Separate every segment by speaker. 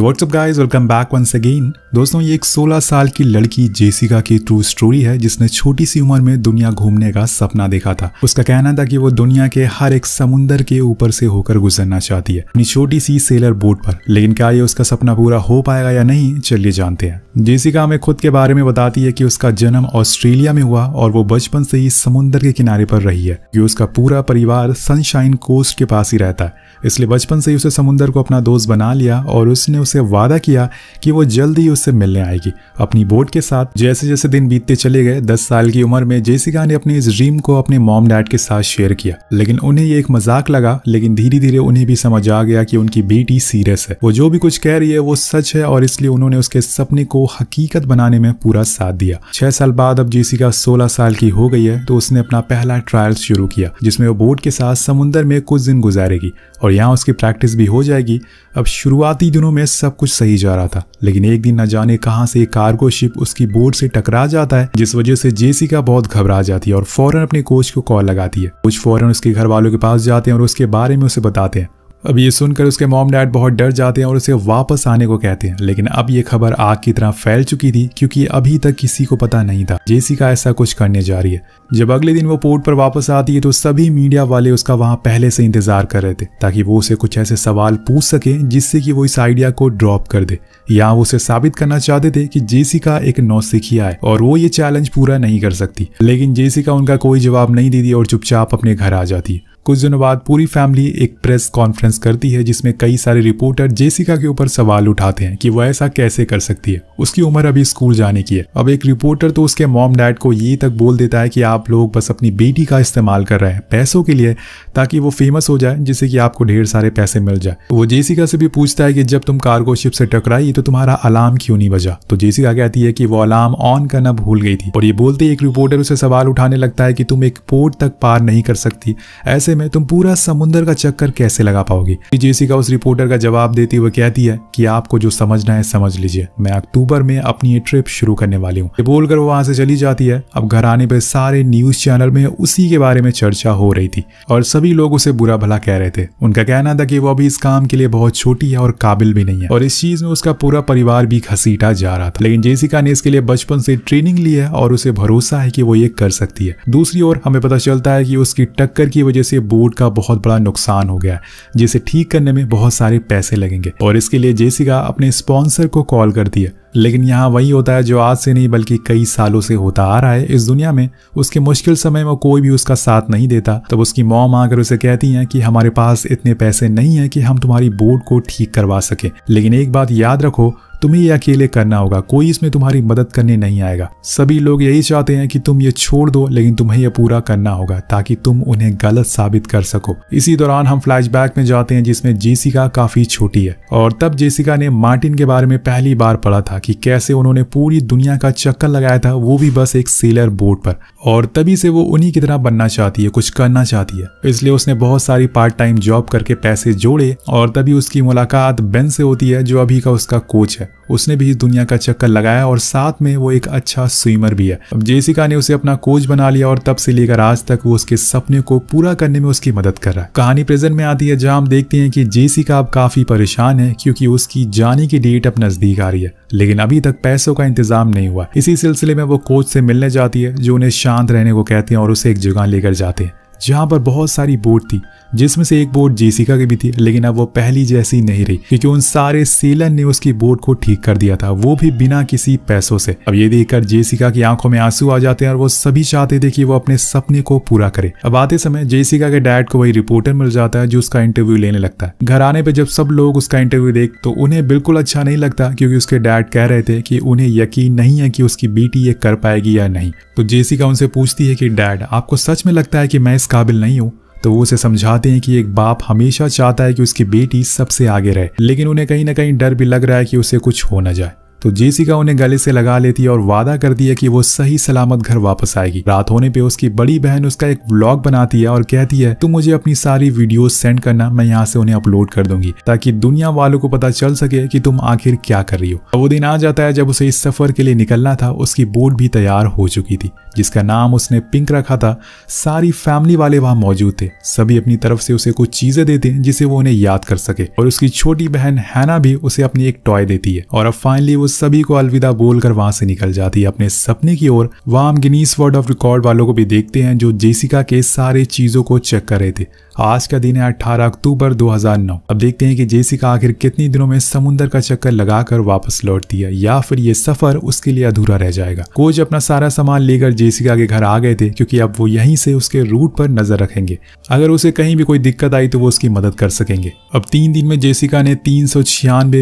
Speaker 1: WhatsApp guys welcome back once again दोस्तों ये एक 16 साल की लड़की जेसिका की ट्रू स्टोरी है जिसने छोटी सी उम्र में दुनिया घूमने का सपना देखा था उसका कहना था कि वो दुनिया के हर एक समुंदर के ऊपर से होकर गुजरना चाहती है अपनी छोटी सी सेलर बोट पर लेकिन क्या ये उसका सपना पूरा हो पाएगा या नहीं चलिए जानते हैं जेसिका हमें खुद के बारे में बताती है की उसका जन्म ऑस्ट्रेलिया में हुआ और वो बचपन से ही समुन्दर के किनारे पर रही है क्योंकि उसका पूरा परिवार सनशाइन कोस्ट के पास ही रहता है इसलिए बचपन से ही उसे समुन्दर को अपना दोस्त बना लिया और उसने उसे वादा किया कि वो जल्द ही उससे मिलने आएगी अपनी बोर्ड के साथ जैसे जैसे दिन बीतते चले गए दस साल की उम्र में जेसिका ने अपने इस ड्रीम को अपने मॉम डैड के साथ शेयर किया लेकिन उन्हें ये एक मजाक लगा लेकिन धीरे धीरे उन्हें भी समझ आ गया कि उनकी बेटी सीरियस है वो जो भी कुछ कह रही है वो सच है और इसलिए उन्होंने उसके सपने को हकीकत बनाने में पूरा साथ दिया छह साल बाद अब जेसिका सोलह साल की हो गई है तो उसने अपना पहला ट्रायल शुरू किया जिसमें वो बोट के साथ समुन्दर में कुछ दिन गुजारेगी और यहाँ उसकी प्रैक्टिस भी हो जाएगी अब शुरुआती दिनों में सब कुछ सही जा रहा था लेकिन एक दिन न जाने कहां से कार्गो शिप उसकी बोर्ड से टकरा जाता है जिस वजह से जेसिका बहुत घबरा जाती है और फौरन अपने कोच को कॉल लगाती है कुछ फौरन उसके घर वालों के पास जाते हैं और उसके बारे में उसे बताते हैं अब ये सुनकर उसके मॉम डैड बहुत डर जाते हैं और उसे वापस आने को कहते हैं लेकिन अब ये खबर आग की तरह फैल चुकी थी क्योंकि अभी तक किसी को पता नहीं था जेसी का ऐसा कुछ करने जा रही है जब अगले दिन वो पोर्ट पर वापस आती है तो सभी मीडिया वाले उसका वहां पहले से इंतजार कर रहे थे ताकि वो उसे कुछ ऐसे सवाल पूछ सके जिससे कि वो इस आइडिया को ड्रॉप कर दे या वो उसे साबित करना चाहते थे कि जेसिका एक नौसिखिया है और वो ये चैलेंज पूरा नहीं कर सकती लेकिन जेसिका उनका कोई जवाब नहीं देती और चुपचाप अपने घर आ जाती है कुछ दिनों बाद पूरी फैमिली एक प्रेस कॉन्फ्रेंस करती है जिसमें कई सारे रिपोर्टर जेसिका के ऊपर सवाल उठाते हैं कि वह ऐसा कैसे कर सकती है उसकी उम्र अभी स्कूल जाने की है अब एक रिपोर्टर तो उसके मॉम डैड को ये तक बोल देता है कि आप लोग बस अपनी बेटी का इस्तेमाल कर रहे हैं पैसों के लिए ताकि वो फेमस हो जाए जिससे कि आपको ढेर सारे पैसे मिल जाए वो जेसिका से भी पूछता है कि जब तुम कार्गो शिप से टकराई तो तुम्हारा अलार्म क्यों नहीं बजा तो जेसिका कहती है कि वो अलार्म ऑन करना भूल गई थी और ये बोलते एक रिपोर्टर उसे सवाल उठाने लगता है कि तुम एक पोर्ट तक पार नहीं कर सकती ऐसे में तुम पूरा समुंदर का चक्कर कैसे लगा पाओगी जेसिका उस रिपोर्टर का जवाब देती हुए कहती है कि आपको जो समझना है समझ लीजिए मैं अक्टूबर में अपनी ये ट्रिप शुरू करने वाली हूँ बोलकर वो वहां से चली जाती है अब घर आने पर सारे न्यूज चैनल में उसी के बारे में चर्चा हो रही थी और सभी लोग उसे बुरा भला कह रहे थे उनका कहना था कि वो अभी इस काम के लिए बहुत छोटी है और काबिल भी नहीं है और इस चीज में उसका पूरा परिवार भी घसीटा जा रहा था लेकिन जेसिका ने इसके लिए बचपन से ट्रेनिंग ली है और उसे भरोसा है कि वो ये कर सकती है दूसरी ओर हमें पता चलता है कि उसकी टक्कर की वजह से बोर्ड का बहुत बड़ा नुकसान हो गया जिसे ठीक करने में बहुत सारे पैसे लगेंगे और इसके लिए जेसिका अपने स्पॉन्सर को कॉल कर दिया लेकिन यहाँ वही होता है जो आज से नहीं बल्कि कई सालों से होता आ रहा है इस दुनिया में उसके मुश्किल समय में कोई भी उसका साथ नहीं देता तब उसकी मॉम आकर उसे कहती हैं कि हमारे पास इतने पैसे नहीं हैं कि हम तुम्हारी बोर्ड को ठीक करवा सकें लेकिन एक बात याद रखो तुम्हें ये अकेले करना होगा कोई इसमें तुम्हारी मदद करने नहीं आएगा सभी लोग यही चाहते हैं कि तुम ये छोड़ दो लेकिन तुम्हें यह पूरा करना होगा ताकि तुम उन्हें गलत साबित कर सको इसी दौरान हम फ्लैशबैक में जाते हैं जिसमें जेसिका काफी छोटी है और तब जेसिका ने मार्टिन के बारे में पहली बार पढ़ा था कि कैसे उन्होंने पूरी दुनिया का चक्कर लगाया था वो भी बस एक सेलर बोर्ड पर और तभी से वो उन्हीं की तरह बनना चाहती है कुछ करना चाहती है इसलिए उसने बहुत सारी पार्ट टाइम जॉब करके पैसे जोड़े और तभी उसकी मुलाकात बेन से होती है जो अभी का उसका कोच है उसने भी इस दुनिया का चक्कर लगाया और साथ में वो एक अच्छा स्विमर भी है अब जेसिका ने उसे अपना कोच बना लिया और तब से लेकर आज तक वो उसके सपने को पूरा करने में उसकी मदद कर रहा है कहानी प्रेजेंट में आती है जहां हम देखते हैं कि जेसिका अब काफी परेशान है क्योंकि उसकी जाने की डेट अब नजदीक आ रही है लेकिन अभी तक पैसों का इंतजाम नहीं हुआ इसी सिलसिले में वो कोच से मिलने जाती है जो उन्हें शांत रहने को कहते हैं और उसे एक जगह लेकर जाते हैं जहाँ पर बहुत सारी बोट थी जिसमें से एक बोट जेसिका की भी थी लेकिन अब वो पहली जैसी नहीं रही क्योंकि उन सारे सेलर ने उसकी बोट को ठीक कर दिया था वो भी बिना किसी पैसों से अब ये देखकर जेसिका की आंखों में आंसू आ जाते हैं और वो सभी चाहते थे कि वो अपने सपने को पूरा करे अब आते समय जेसिका के डैड को वही रिपोर्टर मिल जाता है जो उसका इंटरव्यू लेने लगता है घर आने पर जब सब लोग उसका इंटरव्यू देख तो उन्हें बिल्कुल अच्छा नहीं लगता क्योंकि उसके डैड कह रहे थे कि उन्हें यकीन नहीं है कि उसकी बेटी ये कर पाएगी या नहीं तो जेसिका उनसे पूछती है कि डैड आपको सच में लगता है कि मैं इस काबिल नहीं हो तो वो उसे समझाते हैं कि एक बाप हमेशा चाहता है कि उसकी बेटी सबसे आगे रहे लेकिन उन्हें कहीं ना कहीं डर भी लग रहा है कि उसे कुछ हो ना जाए तो जेसिका उन्हें गले से लगा लेती है और वादा करती है कि वो सही सलामत घर वापस आएगी रात होने पे उसकी बड़ी बहन उसका एक व्लॉग बनाती है और कहती है तुम मुझे अपनी सारी वीडियो सेंड करना मैं यहाँ से उन्हें अपलोड कर दूंगी ताकि दुनिया वालों को पता चल सके कि तुम आखिर क्या कर रही हो वो दिन आ जाता है जब उसे इस सफर के लिए निकलना था उसकी बोट भी तैयार हो चुकी थी जिसका नाम उसने पिंक रखा था सारी फैमिली वाले वहाँ मौजूद थे सभी अपनी तरफ से उसे कुछ चीजें देते हैं जिसे वो उन्हें याद कर सके और उसकी छोटी बहन हैना भी उसे अपनी एक टॉय देती है और अब फाइनली वो सभी को अलविदा बोलकर वहां से निकल जाती है अपने सपने की ओर वहां गिनीस वर्ड ऑफ रिकॉर्ड वालों को भी देखते हैं जो जेसिका के सारे चीजों को चेक कर रहे थे आज का दिन है 18 अक्टूबर 2009 अब देखते हैं कि जेसिका आखिर कितने दिनों में समुन्दर का चक्कर लगाकर वापस लौटती है या फिर ये सफर उसके लिए अधूरा रह जाएगा कोच अपना सारा सामान लेकर जेसिका के घर आ गए थे क्योंकि अब वो यहीं से उसके रूट पर नजर रखेंगे अगर उसे कहीं भी कोई दिक्कत आई तो वो उसकी मदद कर सकेंगे अब तीन दिन में जेसिका ने तीन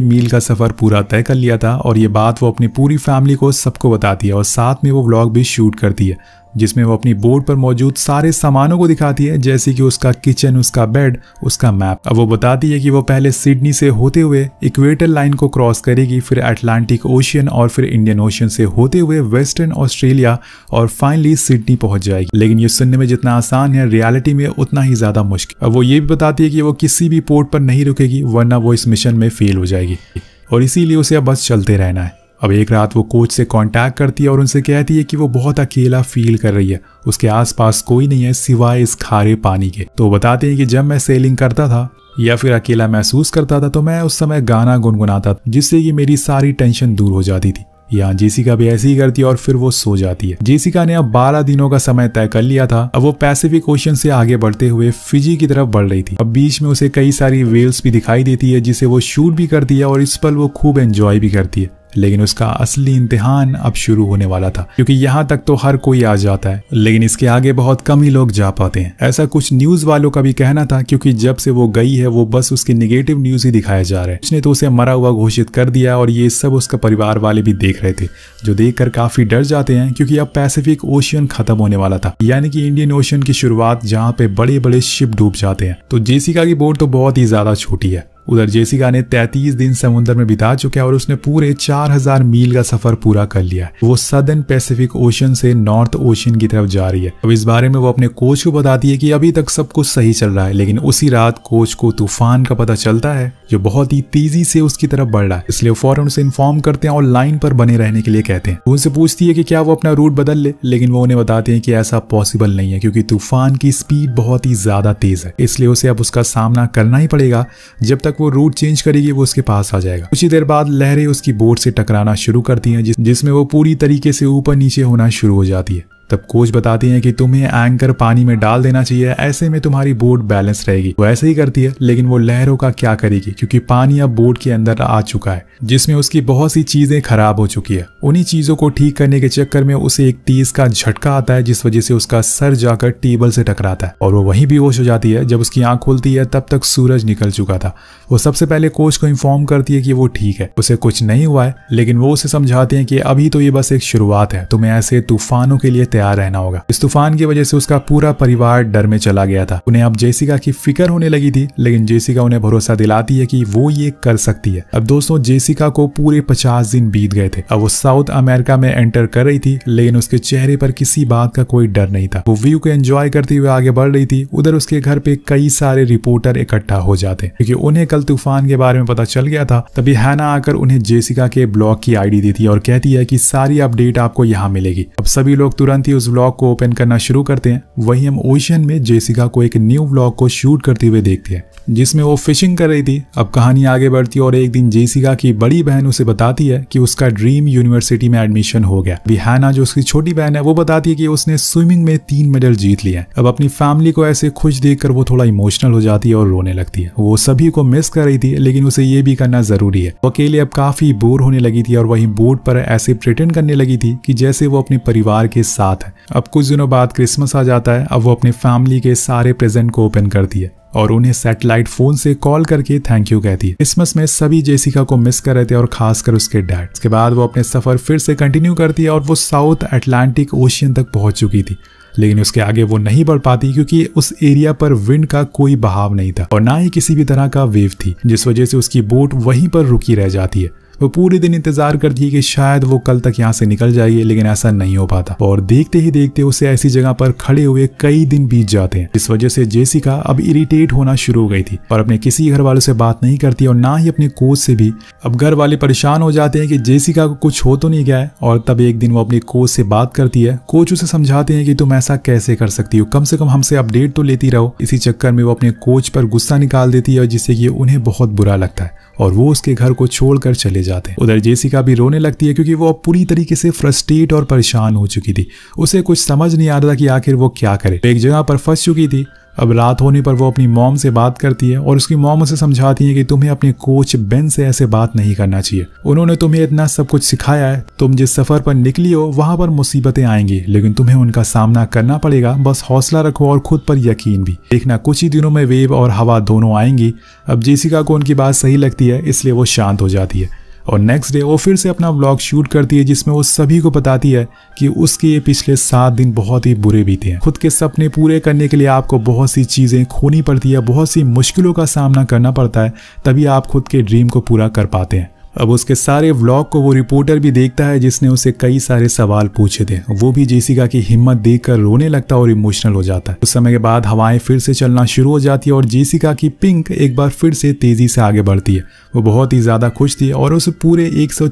Speaker 1: मील का सफर पूरा तय कर लिया था और ये बात वो अपनी पूरी फैमिली को सबको बताती है और साथ में वो ब्लॉग भी शूट करती है जिसमें वो अपनी बोर्ड पर मौजूद सारे सामानों को दिखाती है जैसे कि उसका किचन उसका बेड उसका मैप अब वो बताती है कि वो पहले सिडनी से होते हुए इक्वेटर लाइन को क्रॉस करेगी फिर अटलांटिक ओशियन और फिर इंडियन ओशियन से होते हुए वेस्टर्न ऑस्ट्रेलिया और फाइनली सिडनी पहुंच जाएगी लेकिन ये सुनने में जितना आसान है रियालिटी में उतना ही ज्यादा मुश्किल अब वो ये भी बताती है कि वो किसी भी पोर्ट पर नहीं रुकेगी वरना वो इस मिशन में फेल हो जाएगी और इसीलिए उसे अब बस चलते रहना है अब एक रात वो कोच से कांटेक्ट करती है और उनसे कहती है कि वो बहुत अकेला फील कर रही है उसके आसपास कोई नहीं है सिवाय इस खारे पानी के तो बताते हैं कि जब मैं सेलिंग करता था या फिर अकेला महसूस करता था तो मैं उस समय गाना गुनगुनाता जिससे कि मेरी सारी टेंशन दूर हो जाती थी यहाँ जेसिका भी ऐसे ही करती है और फिर वो सो जाती है जेसिका ने अब 12 दिनों का समय तय कर लिया था अब वो पैसिफिक ओशन से आगे बढ़ते हुए फिजी की तरफ बढ़ रही थी अब बीच में उसे कई सारी वेल्स भी दिखाई देती है जिसे वो शूट भी करती है और इस पल वो खूब एंजॉय भी करती है लेकिन उसका असली इम्तिहान अब शुरू होने वाला था क्योंकि यहाँ तक तो हर कोई आ जाता है लेकिन इसके आगे बहुत कम ही लोग जा पाते हैं ऐसा कुछ न्यूज वालों का भी कहना था क्योंकि जब से वो गई है वो बस उसकी निगेटिव न्यूज ही दिखाया जा रहा है उसने तो उसे मरा हुआ घोषित कर दिया और ये सब उसका परिवार वाले भी देख रहे थे जो देख काफी डर जाते हैं क्योंकि अब पैसिफिक ओशियन खत्म होने वाला था यानी कि इंडियन ओशियन की शुरुआत जहाँ पे बड़े बड़े शिप डूब जाते हैं तो जेसिका की बोर्ड तो बहुत ही ज्यादा छोटी है उधर जेसिका ने 33 दिन समुद्र में बिता चुके हैं और उसने पूरे 4000 मील का सफर पूरा कर लिया है वो सदर्न पैसिफिक ओशन से नॉर्थ ओशन की तरफ जा रही है अब इस बारे में वो अपने कोच को बताती है कि अभी तक सब कुछ सही चल रहा है लेकिन उसी रात कोच को तूफान का पता चलता है जो बहुत ही तेजी से उसकी तरफ बढ़ रहा है इसलिए फॉरन उसे इन्फॉर्म करते हैं और लाइन पर बने रहने के लिए कहते हैं उनसे पूछती है की क्या वो अपना रूट बदल ले लेकिन वो उन्हें बताते हैं की ऐसा पॉसिबल नहीं है क्यूँकी तूफान की स्पीड बहुत ही ज्यादा तेज है इसलिए उसे अब उसका सामना करना ही पड़ेगा जब तक तक वो रूट चेंज करेगी वो उसके पास आ जाएगा कुछ ही देर बाद लहरें उसकी बोट से टकराना शुरू करती हैं जिसमें वो पूरी तरीके से ऊपर नीचे होना शुरू हो जाती है तब कोच बताती है कि तुम्हें एंकर पानी में डाल देना चाहिए ऐसे में तुम्हारी बोट बैलेंस रहेगी वो ऐसे ही करती है लेकिन वो लहरों का क्या करेगी क्योंकि पानी अब बोट के अंदर आ चुका है जिसमें उसकी बहुत सी चीजें खराब हो चुकी है उन्हीं चीजों को ठीक करने के चक्कर में उसे एक तीस का झटका आता है जिस वजह से उसका सर जाकर टेबल से टकराता है और वो वहीं होश हो जाती है जब उसकी आंख खुलती है तब तक सूरज निकल चुका था वो सबसे पहले कोच को इन्फॉर्म करती है कि वो ठीक है उसे कुछ नहीं हुआ है लेकिन वो उसे समझाते हैं कि अभी तो ये बस एक शुरुआत है तुम्हें ऐसे तूफानों के लिए तैयार तैयार रहना होगा इस तूफान की वजह से उसका पूरा परिवार डर में चला गया था उन्हें अब जेसिका की फिक्र होने लगी थी लेकिन जेसिका उन्हें भरोसा दिलाती है की वो ये कर सकती है अब दोस्तों जेसिका को पूरे पचास दिन बीत गए थे अब वो साउथ अमेरिका में एंटर कर रही थी लेकिन उसके चेहरे पर किसी बात का कोई डर नहीं था वो व्यू को एंजॉय करते हुए आगे बढ़ रही थी उधर उसके घर पे कई सारे रिपोर्टर इकट्ठा हो जाते क्योंकि उन्हें कल तूफान के बारे में पता चल गया था तभी हैना आकर उन्हें जेसिका के ब्लॉग की आईडी देती है और कहती है कि सारी अपडेट आपको यहाँ मिलेगी अब सभी लोग तुरंत ही उस व्लॉग को ओपन करना शुरू करते हैं वहीं हम ओशियन में जेसिका को एक न्यू व्लॉग को शूट करते हुए देखते हैं जिसमें वो फिशिंग कर रही थी अब कहानी आगे बढ़ती है और एक दिन जेसिका की बड़ी बहन उसे बताती है कि उसका ड्रीम यूनिवर्सिटी में एडमिशन हो गया बिहाना जो उसकी छोटी बहन है वो बताती है कि उसने स्विमिंग में तीन मेडल जीत लिए अब अपनी फैमिली को ऐसे खुश कर वो थोड़ा इमोशनल हो जाती है और रोने लगती है वो सभी को मिस कर रही थी लेकिन उसे ये भी करना जरूरी है वो अकेले अब काफी बोर होने लगी थी और वही बोर्ड पर ऐसे प्रिटेंड करने लगी थी कि जैसे वो अपने परिवार के साथ है अब कुछ दिनों बाद क्रिसमस आ जाता है अब वो अपने फैमिली के सारे प्रेजेंट को ओपन करती है और उन्हें सैटेलाइट फोन से कॉल करके थैंक यू कहती है क्रिसमस में सभी जेसिका को मिस कर रहे थे और खासकर उसके डैड उसके बाद वो अपने सफर फिर से कंटिन्यू करती है और वो साउथ अटलांटिक ओशियन तक पहुंच चुकी थी लेकिन उसके आगे वो नहीं बढ़ पाती क्योंकि उस एरिया पर विंड का कोई बहाव नहीं था और ना ही किसी भी तरह का वेव थी जिस वजह से उसकी बोट वहीं पर रुकी रह जाती है वो पूरे दिन इंतजार करती है कि शायद वो कल तक यहाँ से निकल जाइए लेकिन ऐसा नहीं हो पाता और देखते ही देखते उसे ऐसी जगह पर खड़े हुए कई दिन बीत जाते हैं इस वजह से जेसिका अब इरिटेट होना शुरू हो गई थी और अपने किसी घर वालों से बात नहीं करती और ना ही अपने कोच से भी अब घर वाले परेशान हो जाते हैं कि जेसिका को कुछ हो तो नहीं गया है और तब एक दिन वो अपने कोच से बात करती है कोच उसे समझाते हैं कि तुम ऐसा कैसे कर सकती हो कम से कम हमसे अपडेट तो लेती रहो इसी चक्कर में वो अपने कोच पर गुस्सा निकाल देती है जिससे कि उन्हें बहुत बुरा लगता है और वो उसके घर को छोड़कर चले जाते हैं उधर जेसिका भी रोने लगती है क्योंकि वो अब पूरी तरीके से फ्रस्ट्रेट और परेशान हो चुकी थी उसे कुछ समझ नहीं आ रहा था कि आखिर वो क्या करे एक जगह पर फंस चुकी थी अब रात होने पर वो अपनी मॉम से बात करती है और उसकी मॉम उसे समझाती है कि तुम्हें अपने कोच बेन से ऐसे बात नहीं करना चाहिए उन्होंने तुम्हें इतना सब कुछ सिखाया है तुम जिस सफर पर निकली हो वहां पर मुसीबतें आएंगी लेकिन तुम्हें उनका सामना करना पड़ेगा बस हौसला रखो और खुद पर यकीन भी देखना कुछ ही दिनों में वेव और हवा दोनों आएंगी अब जेसिका को उनकी बात सही लगती है इसलिए वो शांत हो जाती है और नेक्स्ट डे वो फिर से अपना ब्लॉग शूट करती है जिसमें वो सभी को बताती है कि उसके ये पिछले सात दिन बहुत ही बुरे बीते हैं खुद के सपने पूरे करने के लिए आपको बहुत सी चीज़ें खोनी पड़ती है बहुत सी मुश्किलों का सामना करना पड़ता है तभी आप खुद के ड्रीम को पूरा कर पाते हैं अब उसके सारे व्लॉग को वो रिपोर्टर भी देखता है जिसने उसे कई सारे सवाल पूछे थे वो भी जेसिका की हिम्मत देखकर रोने लगता है और इमोशनल हो जाता है उस समय के बाद हवाएं फिर से चलना शुरू हो जाती है और जेसिका की पिंक एक बार फिर से तेजी से आगे बढ़ती है वो बहुत ही ज्यादा खुश थी और उस पूरे एक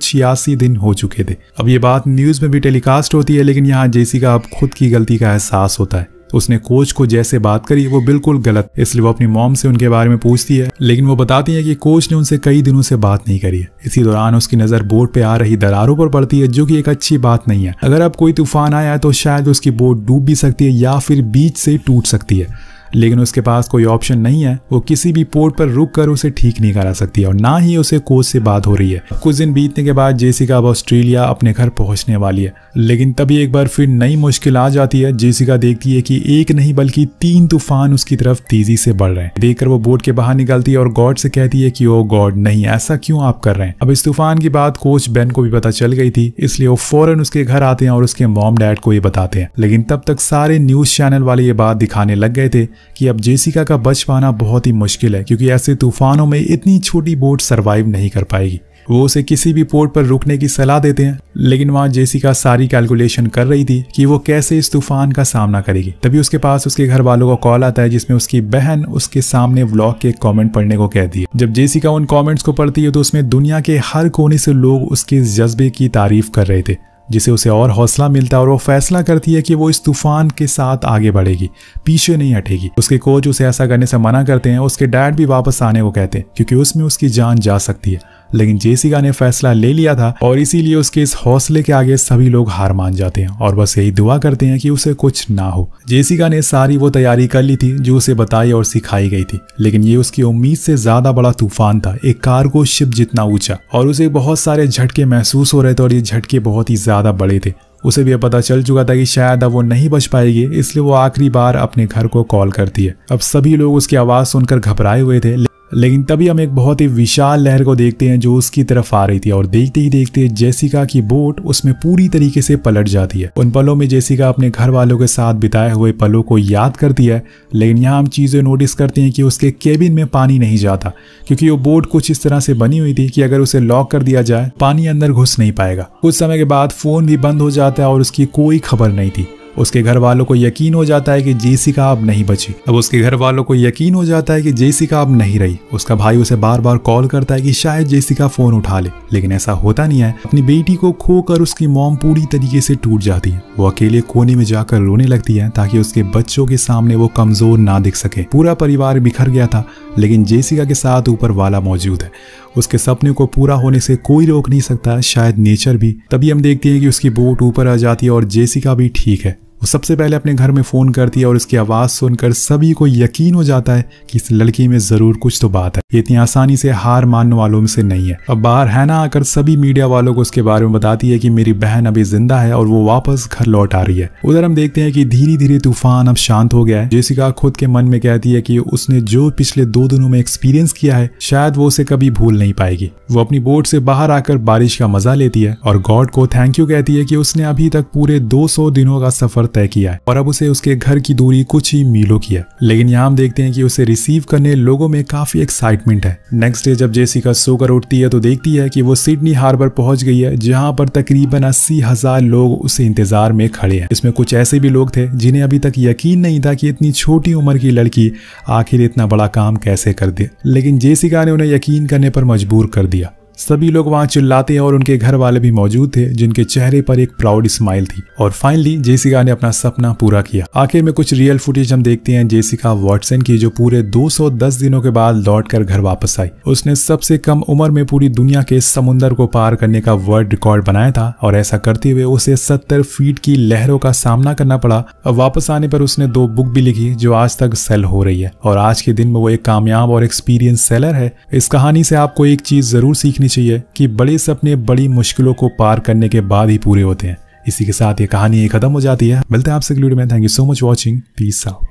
Speaker 1: दिन हो चुके थे अब ये बात न्यूज में भी टेलीकास्ट होती है लेकिन यहाँ जेसिका अब खुद की गलती का एहसास होता है उसने कोच को जैसे बात करी वो बिल्कुल गलत इसलिए वो अपनी मॉम से उनके बारे में पूछती है लेकिन वो बताती है कि कोच ने उनसे कई दिनों से बात नहीं करी है इसी दौरान उसकी नज़र बोर्ड पे आ रही दरारों पर पड़ती है जो कि एक अच्छी बात नहीं है अगर अब कोई तूफान आया तो शायद उसकी बोट डूब भी सकती है या फिर बीच से टूट सकती है लेकिन उसके पास कोई ऑप्शन नहीं है वो किसी भी पोर्ट पर रुक कर उसे ठीक नहीं करा सकती है और ना ही उसे कोच से बात हो रही है कुछ दिन बीतने के बाद जेसिका अब ऑस्ट्रेलिया अपने घर पहुंचने वाली है लेकिन तभी एक बार फिर नई मुश्किल आ जाती है जेसिका देखती है कि एक नहीं बल्कि तीन तूफान उसकी तरफ तेजी से बढ़ रहे हैं देखकर वो बोट के बाहर निकलती है और गॉड से कहती है कि ओ गॉड नहीं ऐसा क्यों आप कर रहे हैं अब इस तूफान की बात कोच बेन को भी पता चल गई थी इसलिए वो फौरन उसके घर आते हैं और उसके मॉम डैड को ये बताते हैं लेकिन तब तक सारे न्यूज चैनल वाले ये बात दिखाने लग गए थे कि अब जेसिका का बच पाना बहुत ही मुश्किल है क्योंकि ऐसे तूफानों में इतनी छोटी बोट सरवाइव नहीं कर पाएगी वो उसे किसी भी पोर्ट पर रुकने की सलाह देते हैं लेकिन वहाँ जेसिका सारी कैलकुलेशन कर रही थी कि वो कैसे इस तूफान का सामना करेगी तभी उसके पास उसके घर वालों का कॉल आता है जिसमें उसकी बहन उसके सामने व्लॉग के कमेंट पढ़ने को कहती है जब जेसिका उन कमेंट्स को पढ़ती है तो उसमें दुनिया के हर कोने से लोग उसके जज्बे की तारीफ कर रहे थे जिसे उसे और हौसला मिलता है और वो फैसला करती है कि वो इस तूफान के साथ आगे बढ़ेगी पीछे नहीं हटेगी उसके कोच उसे ऐसा करने से मना करते हैं उसके डैड भी वापस आने को कहते हैं क्योंकि उसमें उसकी जान जा सकती है लेकिन जेसिका ने फैसला ले लिया था और इसीलिए उसके इस हौसले के आगे सभी लोग हार मान जाते हैं और बस यही दुआ करते हैं कि उसे कुछ ना हो जेसिका ने सारी वो तैयारी कर ली थी जो उसे बताई और सिखाई गई थी लेकिन ये उसकी उम्मीद से ज्यादा बड़ा तूफान था एक कार्गो शिप जितना ऊंचा और उसे बहुत सारे झटके महसूस हो रहे थे और ये झटके बहुत ही ज्यादा बड़े थे उसे भी पता चल चुका था कि शायद अब वो नहीं बच पाएगी इसलिए वो आखिरी बार अपने घर को कॉल करती है अब सभी लोग उसकी आवाज़ सुनकर घबराए हुए थे लेकिन तभी हम एक बहुत ही विशाल लहर को देखते हैं जो उसकी तरफ आ रही थी और देखते ही देखते जेसिका की बोट उसमें पूरी तरीके से पलट जाती है उन पलों में जेसिका अपने घर वालों के साथ बिताए हुए पलों को याद करती है लेकिन यहाँ हम चीज़ें नोटिस करते हैं कि उसके केबिन में पानी नहीं जाता क्योंकि वो बोट कुछ इस तरह से बनी हुई थी कि अगर उसे लॉक कर दिया जाए पानी अंदर घुस नहीं पाएगा कुछ समय के बाद फ़ोन भी बंद हो जाता है और उसकी कोई खबर नहीं थी उसके घर वालों को यकीन हो जाता है कि जेसिका अब नहीं बची अब उसके घर वालों को यकीन हो जाता है कि जेसिका अब नहीं रही उसका भाई उसे बार बार कॉल करता है कि शायद जेसिका फोन उठा ले लेकिन ऐसा होता नहीं है अपनी बेटी को खोकर उसकी मोम पूरी तरीके से टूट जाती है वो अकेले कोने में जाकर रोने लगती है ताकि उसके बच्चों के सामने वो कमजोर ना दिख सके पूरा परिवार बिखर गया था लेकिन जेसिका के साथ ऊपर वाला मौजूद है उसके सपने को पूरा होने से कोई रोक नहीं सकता शायद नेचर भी तभी हम देखते हैं कि उसकी बोट ऊपर आ जाती है और जेसिका भी ठीक है वो सबसे पहले अपने घर में फ़ोन करती है और उसकी आवाज़ सुनकर सभी को यकीन हो जाता है कि इस लड़की में ज़रूर कुछ तो बात है ये इतनी आसानी से हार मानने वालों में से नहीं है अब बाहर हैना आकर सभी मीडिया वालों को उसके बारे में बताती है कि मेरी बहन अभी जिंदा है और वो वापस घर लौट आ रही है उधर हम देखते हैं कि धीरे धीरे तूफान अब शांत हो गया है जेसिका खुद के मन में कहती है कि उसने जो पिछले दो दिनों में एक्सपीरियंस किया है शायद वो उसे कभी भूल नहीं पाएगी वो अपनी बोट से बाहर आकर बारिश का मजा लेती है और गॉड को थैंक यू कहती है कि उसने अभी तक पूरे दो दिनों का सफर तय किया है और अब उसे उसके घर की दूरी कुछ ही मीलों की है लेकिन यहाँ हम देखते हैं कि उसे रिसीव करने लोगों में काफी एक्साइटमेंट है नेक्स्ट डे जब जेसी का सोकर उठती है तो देखती है कि वो सिडनी हार्बर पहुंच गई है जहाँ पर तकरीबन अस्सी हजार लोग उसे इंतजार में खड़े हैं इसमें कुछ ऐसे भी लोग थे जिन्हें अभी तक यकीन नहीं था कि इतनी छोटी उम्र की लड़की आखिर इतना बड़ा काम कैसे कर दे लेकिन जेसिका ने उन्हें यकीन करने पर मजबूर कर दिया सभी लोग वहाँ चिल्लाते और उनके घर वाले भी मौजूद थे जिनके चेहरे पर एक प्राउड स्माइल थी और फाइनली जेसिका ने अपना सपना पूरा किया आखिर में कुछ रियल फुटेज हम देखते हैं जेसिका वॉटसन की जो पूरे 210 दिनों के बाद लौटकर घर वापस आई उसने सबसे कम उम्र में पूरी दुनिया के समुन्दर को पार करने का वर्ल्ड रिकॉर्ड बनाया था और ऐसा करते हुए उसे सत्तर फीट की लहरों का सामना करना पड़ा और वापस आने पर उसने दो बुक भी लिखी जो आज तक सेल हो रही है और आज के दिन में वो एक कामयाब और एक्सपीरियंस सेलर है इस कहानी से आपको एक चीज जरूर सीखनी चाहिए कि बड़े सपने बड़ी मुश्किलों को पार करने के बाद ही पूरे होते हैं इसी के साथ ये कहानी खत्म हो जाती है मिलते हैं आपसे वीडियो में thank you so much watching peace out